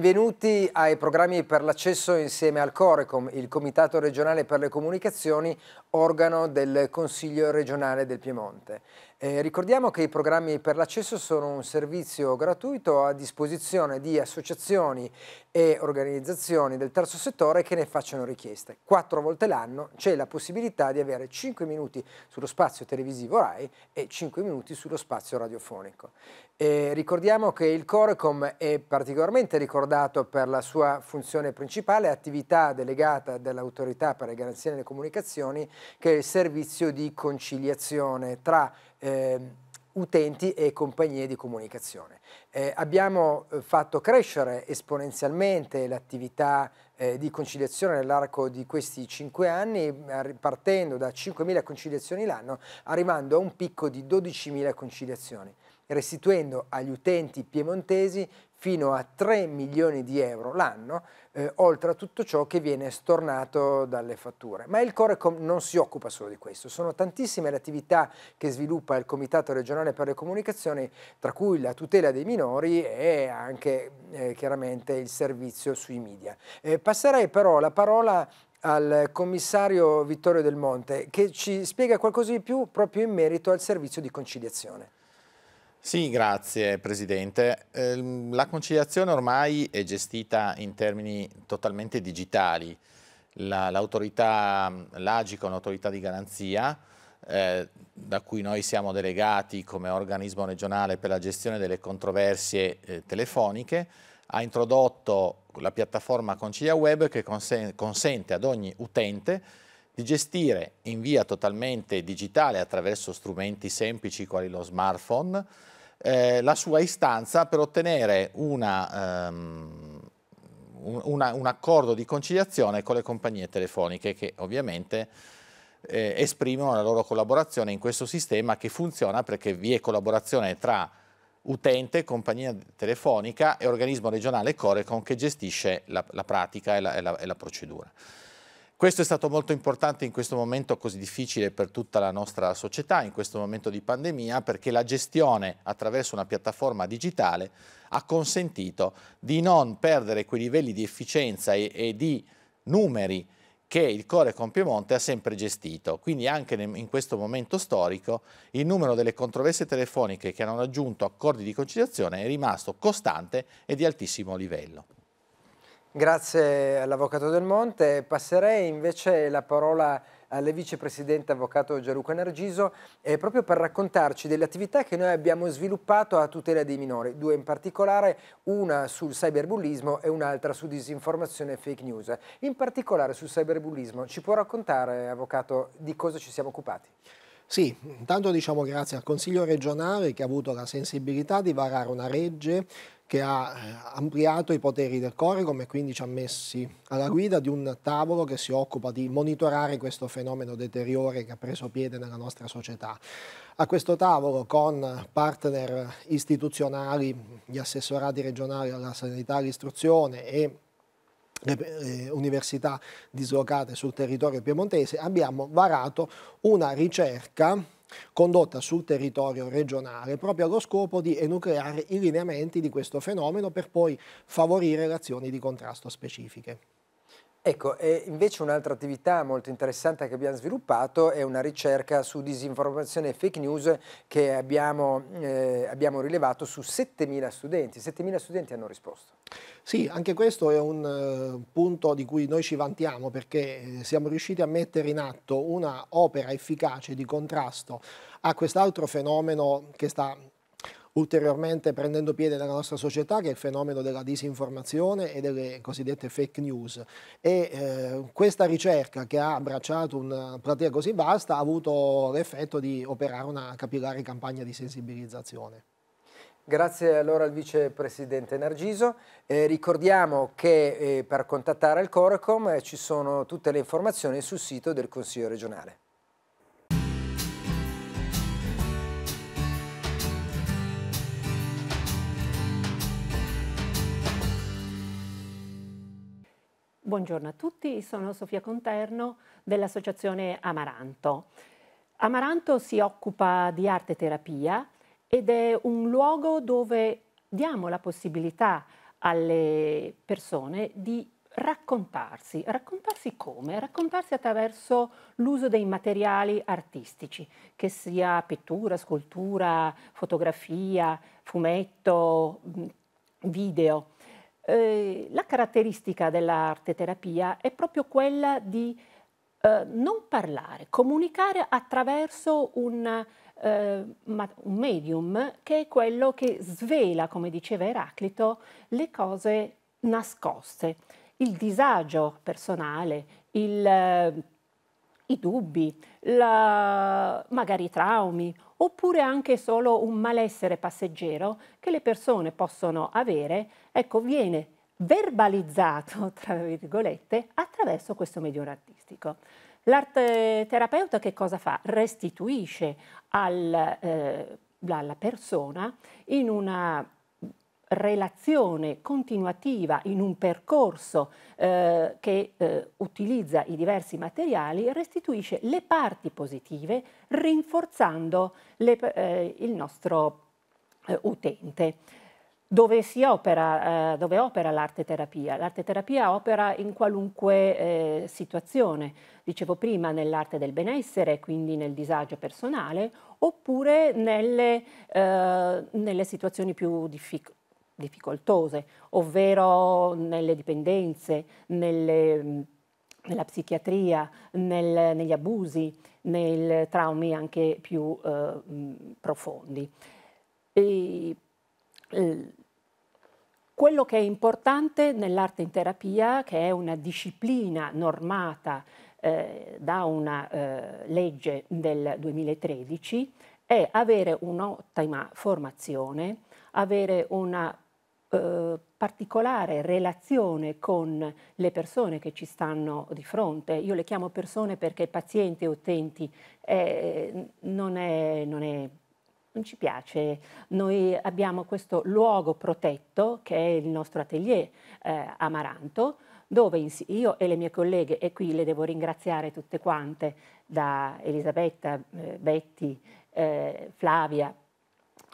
Benvenuti ai programmi per l'accesso insieme al Corecom, il Comitato regionale per le comunicazioni, organo del Consiglio regionale del Piemonte. Eh, ricordiamo che i programmi per l'accesso sono un servizio gratuito a disposizione di associazioni e organizzazioni del terzo settore che ne facciano richieste. Quattro volte l'anno c'è la possibilità di avere 5 minuti sullo spazio televisivo RAI e 5 minuti sullo spazio radiofonico. Eh, ricordiamo che il Corecom è particolarmente ricordato per la sua funzione principale, attività delegata dall'autorità per le garanzie nelle comunicazioni, che è il servizio di conciliazione tra eh, utenti e compagnie di comunicazione. Eh, abbiamo eh, fatto crescere esponenzialmente l'attività eh, di conciliazione nell'arco di questi cinque anni, partendo da 5.000 conciliazioni l'anno, arrivando a un picco di 12.000 conciliazioni restituendo agli utenti piemontesi fino a 3 milioni di euro l'anno, eh, oltre a tutto ciò che viene stornato dalle fatture. Ma il Corecom non si occupa solo di questo, sono tantissime le attività che sviluppa il Comitato regionale per le comunicazioni, tra cui la tutela dei minori e anche eh, chiaramente il servizio sui media. Eh, passerei però la parola al commissario Vittorio Del Monte che ci spiega qualcosa di più proprio in merito al servizio di conciliazione. Sì, grazie Presidente. Ehm, la conciliazione ormai è gestita in termini totalmente digitali. l'autorità, la, l'Agico è un'autorità di garanzia eh, da cui noi siamo delegati come organismo regionale per la gestione delle controversie eh, telefoniche, ha introdotto la piattaforma Concilia Web che consen consente ad ogni utente di gestire in via totalmente digitale attraverso strumenti semplici quali lo smartphone eh, la sua istanza per ottenere una, um, un, una, un, accordo di conciliazione con le compagnie telefoniche che ovviamente eh, esprimono la loro collaborazione in questo sistema che funziona perché vi è collaborazione tra utente, compagnia telefonica e organismo regionale Corecon che gestisce la, la pratica e la, e la, e la procedura. Questo è stato molto importante in questo momento così difficile per tutta la nostra società, in questo momento di pandemia, perché la gestione attraverso una piattaforma digitale ha consentito di non perdere quei livelli di efficienza e, e di numeri che il Core Compiemonte ha sempre gestito. Quindi anche in questo momento storico il numero delle controversie telefoniche che hanno raggiunto accordi di conciliazione è rimasto costante e di altissimo livello. Grazie all'Avvocato Del Monte. Passerei invece la parola al Vicepresidente Avvocato Gianluca Nargiso eh, proprio per raccontarci delle attività che noi abbiamo sviluppato a tutela dei minori, due in particolare, una sul cyberbullismo e un'altra su disinformazione e fake news. In particolare sul cyberbullismo, ci può raccontare, Avvocato, di cosa ci siamo occupati? Sì, intanto diciamo grazie al Consiglio regionale che ha avuto la sensibilità di varare una legge che ha eh, ampliato i poteri del Corecom e quindi ci ha messi alla guida di un tavolo che si occupa di monitorare questo fenomeno deteriore che ha preso piede nella nostra società. A questo tavolo con partner istituzionali, gli assessorati regionali alla sanità e all'istruzione e le eh, università dislocate sul territorio piemontese, abbiamo varato una ricerca condotta sul territorio regionale proprio allo scopo di enucleare i lineamenti di questo fenomeno per poi favorire le azioni di contrasto specifiche. Ecco, e invece un'altra attività molto interessante che abbiamo sviluppato è una ricerca su disinformazione e fake news che abbiamo, eh, abbiamo rilevato su 7.000 studenti. 7.000 studenti hanno risposto. Sì, anche questo è un eh, punto di cui noi ci vantiamo perché eh, siamo riusciti a mettere in atto un'opera efficace di contrasto a quest'altro fenomeno che sta ulteriormente prendendo piede nella nostra società, che è il fenomeno della disinformazione e delle cosiddette fake news. E eh, questa ricerca che ha abbracciato una platea così vasta ha avuto l'effetto di operare una capillare campagna di sensibilizzazione. Grazie allora al vicepresidente Nargiso. Eh, ricordiamo che eh, per contattare il Corecom eh, ci sono tutte le informazioni sul sito del Consiglio regionale. Buongiorno a tutti, sono Sofia Conterno dell'associazione Amaranto. Amaranto si occupa di arte terapia ed è un luogo dove diamo la possibilità alle persone di raccontarsi. Raccontarsi come? Raccontarsi attraverso l'uso dei materiali artistici, che sia pittura, scultura, fotografia, fumetto, mm, video. Ehm, la caratteristica dell'arte terapia è proprio quella di eh, non parlare, comunicare attraverso un, eh, un, medium che è quello che svela, come diceva Eraclito, le cose nascoste, il disagio personale, il i dubbi, la, magari i traumi oppure anche solo un malessere passeggero che le persone possono avere, ecco, viene verbalizzato, tra virgolette, attraverso questo medium artistico. L'art terapeuta che cosa fa? Restituisce al, eh, alla persona in una relazione continuativa in un percorso eh, che eh, utilizza i diversi materiali restituisce le parti positive rinforzando le, eh, il nostro eh, utente. Dove, si opera, eh, dove opera l'arte terapia? L'arte terapia opera in qualunque eh, situazione, dicevo prima nell'arte del benessere, quindi nel disagio personale, oppure nelle, nelle situazioni più difficili difficoltose, ovvero nelle dipendenze, nelle, nella psichiatria, nel, negli abusi, nei traumi anche più eh, profondi. E, quello che è importante nell'arte in terapia, che è una disciplina normata eh, da una eh, legge del 2013, è avere un'ottima formazione, avere una eh, particolare relazione con le persone che ci stanno di fronte. Io le chiamo persone perché pazienti e utenti eh, non, è, non, è, non ci piace. Noi abbiamo questo luogo protetto che è il nostro atelier eh, Amaranto, dove io e le mie colleghe, e qui le devo ringraziare tutte quante, da Elisabetta, eh, Betti, eh, Flavia,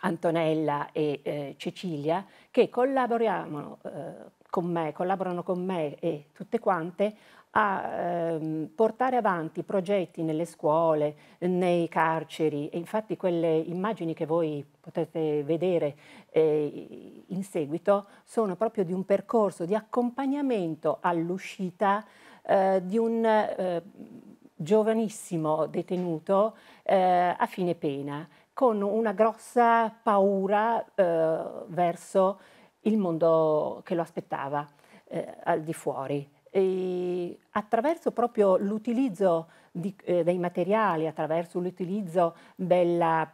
Antonella e eh, Cecilia, che collaboriamo, eh, con me, collaborano con me e tutte quante a ehm, portare avanti progetti nelle scuole, nei carceri e infatti quelle immagini che voi potete vedere eh, in seguito sono proprio di un percorso di accompagnamento all'uscita eh, di un eh, giovanissimo detenuto eh, a fine pena con una grossa paura eh, verso il mondo che lo aspettava eh, al di fuori. E attraverso proprio l'utilizzo eh, dei materiali, attraverso l'utilizzo del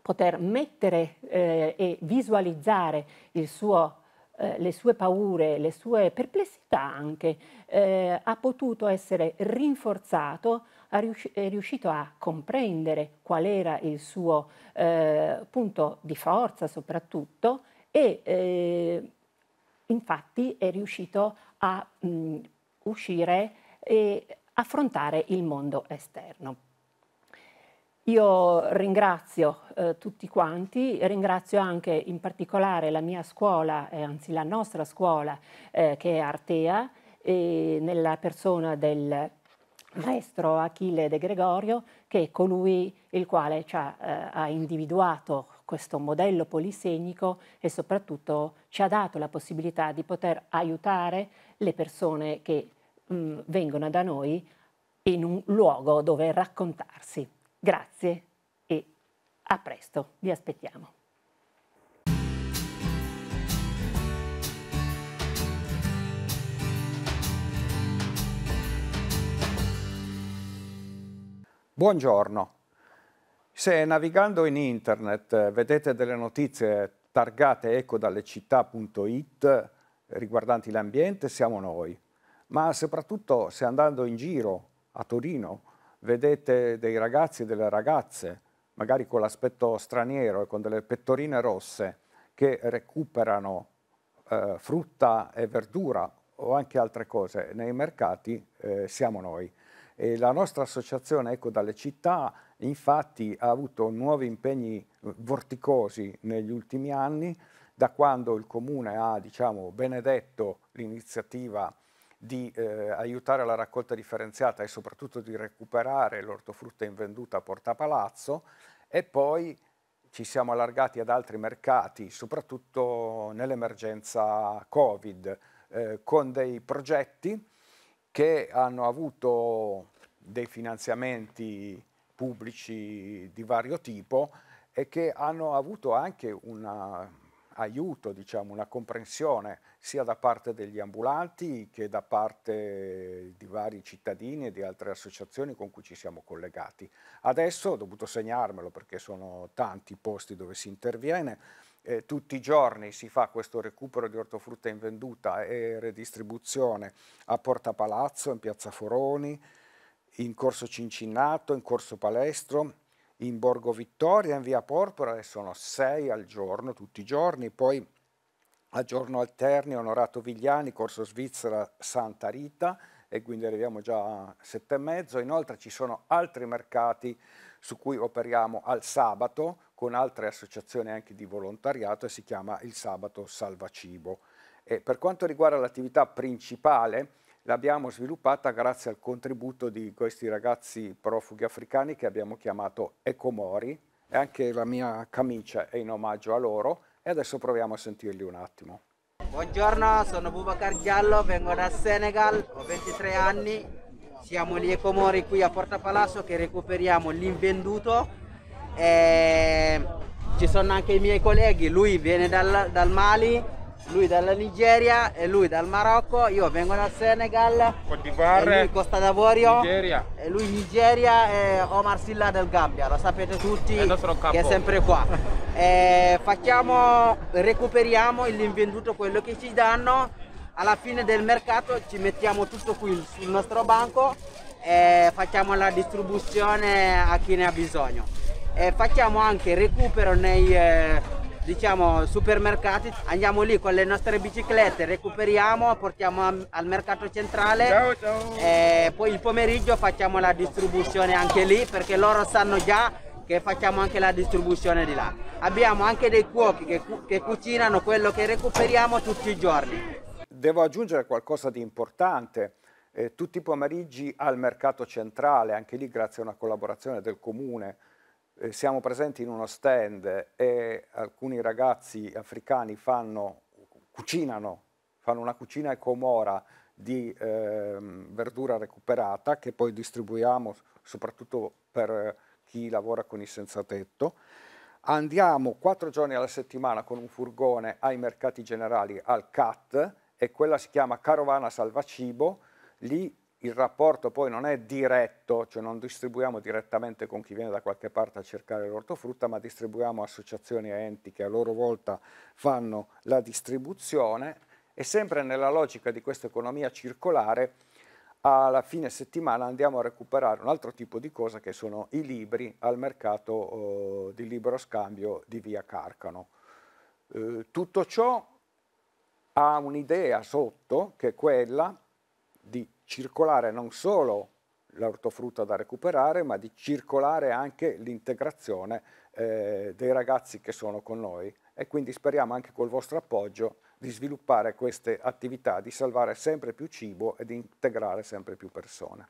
poter mettere eh, e visualizzare suo, eh, le sue paure, le sue perplessità anche, eh, ha potuto essere rinforzato è riuscito a comprendere qual era il suo eh, punto di forza soprattutto e eh, infatti è riuscito a mh, mm, uscire e affrontare il mondo esterno. Io ringrazio eh, tutti quanti, ringrazio anche in particolare la mia scuola, eh, anzi la nostra scuola eh, che è Artea, e nella persona del maestro Achille De Gregorio, che è colui il quale ha, eh, ha individuato questo modello polisegnico e soprattutto ci ha dato la possibilità di poter aiutare le persone che mh, mm, vengono da noi in un luogo dove raccontarsi. Grazie e a presto, vi aspettiamo. Buongiorno. Se navigando in internet eh, vedete delle notizie targate eco dalle città.it eh, riguardanti l'ambiente, siamo noi. Ma soprattutto se andando in giro a Torino vedete dei ragazzi e delle ragazze, magari con l'aspetto straniero e con delle pettorine rosse, che recuperano eh, frutta e verdura o anche altre cose nei mercati, eh, siamo noi. E la nostra associazione Ecco dalle città infatti ha avuto nuovi impegni eh, vorticosi negli ultimi anni, da quando il Comune ha diciamo, benedetto l'iniziativa di eh, aiutare la raccolta differenziata e soprattutto di recuperare l'ortofrutta invenduta a Porta Palazzo e poi ci siamo allargati ad altri mercati, soprattutto nell'emergenza Covid, eh, con dei progetti che hanno avuto dei finanziamenti pubblici di vario tipo e che hanno avuto anche un aiuto, diciamo, una comprensione sia da parte degli ambulanti che da parte di vari cittadini e di altre associazioni con cui ci siamo collegati. Adesso ho dovuto segnarmelo perché sono tanti i posti dove si interviene, eh, tutti i giorni si fa questo recupero di ortofrutta in venduta e redistribuzione a Porta Palazzo, in Piazza Foroni, in Corso Cincinnato, in Corso Palestro, in Borgo Vittoria, in Via Porpora, e sono sei al giorno, tutti i giorni, poi a giorno alterni Onorato Vigliani, Corso Svizzera, Santa Rita, e quindi arriviamo già a sette e mezzo. Inoltre ci sono altri mercati su cui operiamo al sabato, con altre associazioni anche di volontariato e si chiama il Sabato Salvacibo. E per quanto riguarda l'attività principale, l'abbiamo sviluppata grazie al contributo di questi ragazzi profughi africani che abbiamo chiamato Ecomori e anche la mia camicia è in omaggio a loro e adesso proviamo a sentirli un attimo. Buongiorno, sono Bubakar Giallo, vengo dal Senegal, ho 23 anni, siamo gli Ecomori qui a Porta Palazzo che recuperiamo l'invenduto e eh, ci sono anche i miei colleghi, lui viene dal, dal Mali, lui dalla Nigeria e lui dal Marocco, io vengo dal Senegal, Cotibarre, lui Costa d'Avorio, Nigeria. e lui Nigeria e Omar Silla del Gambia, lo sapete tutti che è sempre qua. facciamo, recuperiamo l'invenduto quello che ci danno, alla fine del mercato ci mettiamo tutto qui sul nostro banco e facciamo la distribuzione a chi ne ha bisogno e eh, facciamo anche recupero nei eh, diciamo, supermercati, andiamo lì con le nostre biciclette, recuperiamo, portiamo al mercato centrale ciao, ciao. e eh, poi il pomeriggio facciamo la distribuzione anche lì perché loro sanno già che facciamo anche la distribuzione di là. Abbiamo anche dei cuochi che, cu che cucinano quello che recuperiamo tutti i giorni. Devo aggiungere qualcosa di importante. Eh, tutti i pomeriggi al mercato centrale, anche lì grazie a una collaborazione del comune, eh, siamo presenti in uno stand e alcuni ragazzi africani fanno, cucinano, fanno una cucina ecomora di eh, verdura recuperata che poi distribuiamo soprattutto per chi lavora con i senza tetto. Andiamo quattro giorni alla settimana con un furgone ai mercati generali al CAT e quella si chiama Carovana Salvacibo. Lì il rapporto poi non è diretto, cioè non distribuiamo direttamente con chi viene da qualche parte a cercare l'ortofrutta, ma distribuiamo associazioni e enti che a loro volta fanno la distribuzione e sempre nella logica di questa economia circolare alla fine settimana andiamo a recuperare un altro tipo di cosa che sono i libri al mercato eh, di libero scambio di via Carcano. Eh, tutto ciò ha un'idea sotto che è quella di circolare non solo l'ortofrutta da recuperare, ma di circolare anche l'integrazione eh, dei ragazzi che sono con noi. E quindi speriamo anche col vostro appoggio di sviluppare queste attività, di salvare sempre più cibo e di integrare sempre più persone.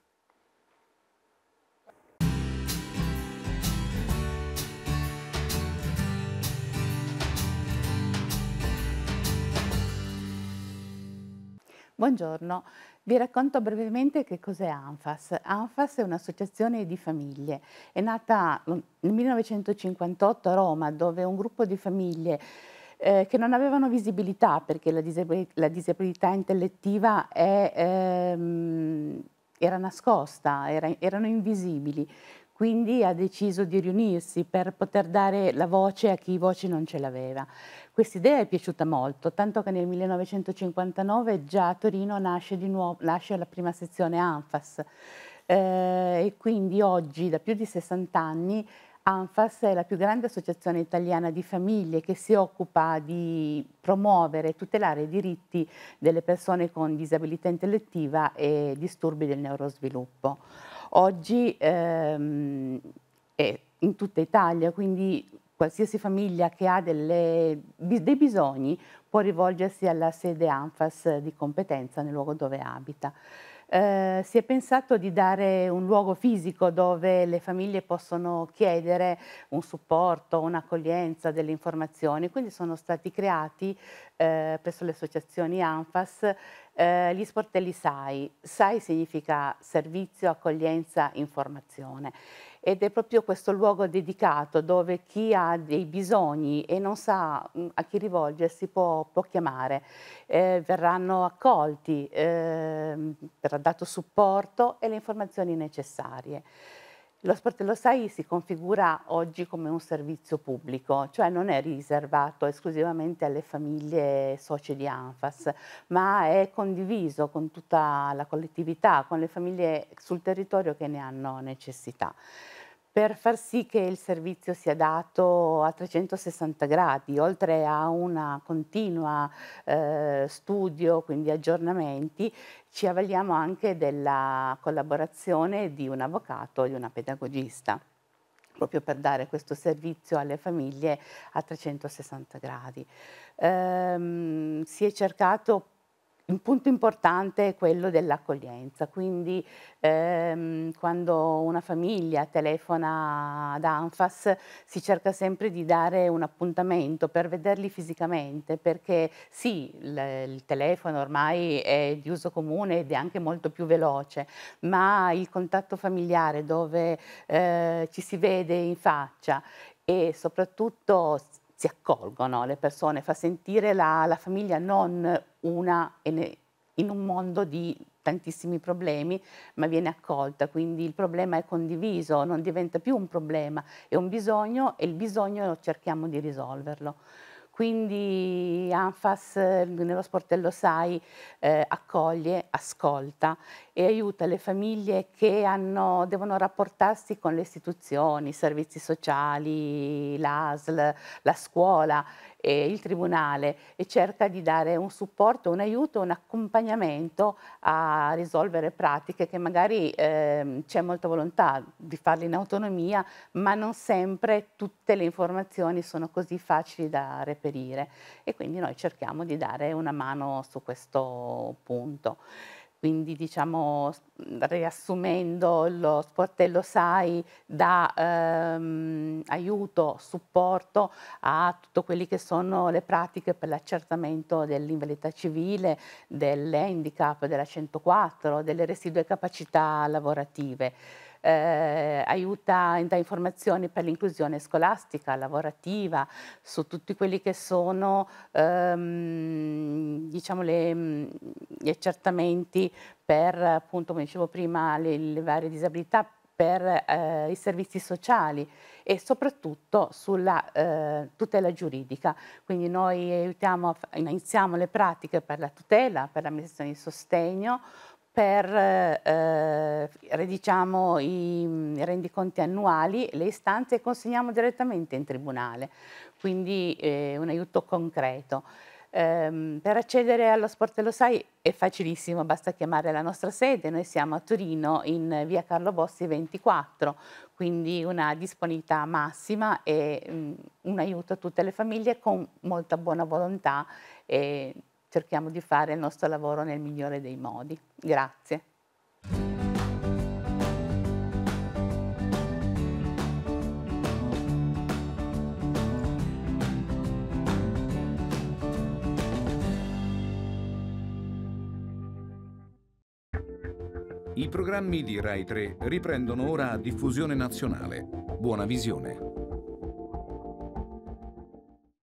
Buongiorno, vi racconto brevemente che cos'è ANFAS. ANFAS è un'associazione di famiglie, è nata mm, nel 1958 a Roma dove un gruppo di famiglie eh, che non avevano visibilità perché la, disabilità, la disabilità intellettiva è, ehm, era nascosta, era, erano invisibili quindi ha deciso di riunirsi per poter dare la voce a chi voce non ce l'aveva. Quest'idea è piaciuta molto, tanto che nel 1959 già a Torino nasce, nuovo, nasce la prima sezione ANFAS eh, e quindi oggi da più di 60 anni ANFAS è la più grande associazione italiana di famiglie che si occupa di promuovere e tutelare i diritti delle persone con disabilità intellettiva e disturbi del neurosviluppo oggi ehm, è in tutta Italia, quindi qualsiasi famiglia che ha delle, dei bisogni può rivolgersi alla sede ANFAS di competenza nel luogo dove abita. Eh, si è pensato di dare un luogo fisico dove le famiglie possono chiedere un supporto, un'accoglienza, delle informazioni, quindi sono stati creati eh, presso le associazioni ANFAS eh, gli sportelli SAI. SAI significa servizio, accoglienza, informazione ed è proprio questo luogo dedicato dove chi ha dei bisogni e non sa mm, a chi rivolgersi può, può chiamare. Eh, verranno accolti, eh, verrà dato supporto e le informazioni necessarie. Lo sportello sai si configura oggi come un servizio pubblico, cioè non è riservato esclusivamente alle famiglie soci di ANFAS, ma è condiviso con tutta la collettività, con le famiglie sul territorio che ne hanno necessità per far sì che il servizio sia dato a 360 gradi, oltre a una continua eh, studio, quindi aggiornamenti, ci avvaliamo anche della collaborazione di un avvocato o di una pedagogista proprio per dare questo servizio alle famiglie a 360 gradi. Ehm, si è cercato un punto importante è quello dell'accoglienza, quindi ehm, quando una famiglia telefona ad Anfas si cerca sempre di dare un appuntamento per vederli fisicamente, perché sì, il telefono ormai è di uso comune ed è anche molto più veloce, ma il contatto familiare dove eh, ci si vede in faccia e soprattutto si accolgono le persone, fa sentire la, la famiglia non una in un mondo di tantissimi problemi, ma viene accolta, quindi il problema è condiviso, non diventa più un problema, è un bisogno e il bisogno cerchiamo di risolverlo. Quindi ANFAS eh, nello sportello SAI eh, accoglie, ascolta e aiuta le famiglie che hanno, devono rapportarsi con le istituzioni, i servizi sociali, l'ASL, la scuola e il Tribunale e cerca di dare un supporto, un aiuto, un accompagnamento a risolvere pratiche che magari eh, c'è molta volontà di farle in autonomia, ma non sempre tutte le informazioni sono così facili da reperire e quindi noi cerchiamo di dare una mano su questo punto quindi diciamo riassumendo lo sportello SAI dà ehm, aiuto, supporto a tutte quelle che sono le pratiche per l'accertamento dell'invalidità civile, dell'handicap, della 104, delle residue capacità lavorative eh, aiuta, dà informazioni per l'inclusione scolastica, lavorativa, su tutti quelli che sono ehm, diciamo le, gli accertamenti per, appunto, come dicevo prima, le, le varie disabilità per eh, i servizi sociali e soprattutto sulla eh, tutela giuridica. Quindi noi aiutiamo, iniziamo le pratiche per la tutela, per l'amministrazione di sostegno, per eh, diciamo, i rendiconti annuali, le istanze consegniamo direttamente in tribunale, quindi eh, un aiuto concreto. Ehm, per accedere allo sportello sai è facilissimo, basta chiamare la nostra sede, noi siamo a Torino in via Carlo Bossi 24, quindi una disponibilità massima e mh, mm, un aiuto a tutte le famiglie con molta buona volontà. E, cerchiamo di fare il nostro lavoro nel migliore dei modi. Grazie. I programmi di Rai 3 riprendono ora a diffusione nazionale. Buona visione.